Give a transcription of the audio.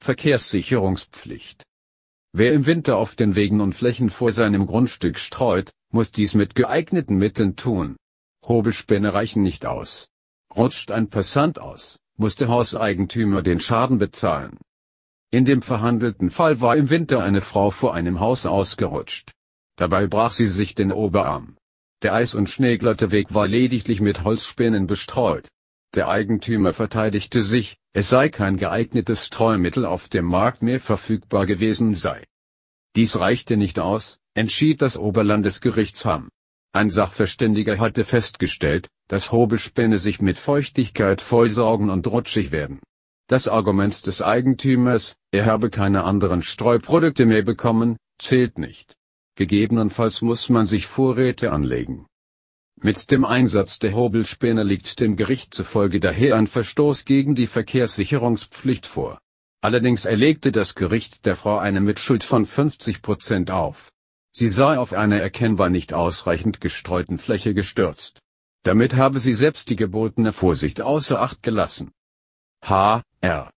Verkehrssicherungspflicht. Wer im Winter auf den Wegen und Flächen vor seinem Grundstück streut, muss dies mit geeigneten Mitteln tun. Hobelspäne reichen nicht aus. Rutscht ein Passant aus, muss der Hauseigentümer den Schaden bezahlen. In dem verhandelten Fall war im Winter eine Frau vor einem Haus ausgerutscht. Dabei brach sie sich den Oberarm. Der Eis- und Schneeglatte Weg war lediglich mit Holzspänen bestreut. Der Eigentümer verteidigte sich, es sei kein geeignetes Streumittel auf dem Markt mehr verfügbar gewesen sei. Dies reichte nicht aus, entschied das Oberlandesgerichtsham. Ein Sachverständiger hatte festgestellt, dass Hobelspäne sich mit Feuchtigkeit vollsaugen und rutschig werden. Das Argument des Eigentümers, er habe keine anderen Streuprodukte mehr bekommen, zählt nicht. Gegebenenfalls muss man sich Vorräte anlegen. Mit dem Einsatz der Hobelspäne liegt dem Gericht zufolge daher ein Verstoß gegen die Verkehrssicherungspflicht vor. Allerdings erlegte das Gericht der Frau eine Mitschuld von 50 Prozent auf. Sie sei auf einer erkennbar nicht ausreichend gestreuten Fläche gestürzt. Damit habe sie selbst die gebotene Vorsicht außer Acht gelassen. H.R.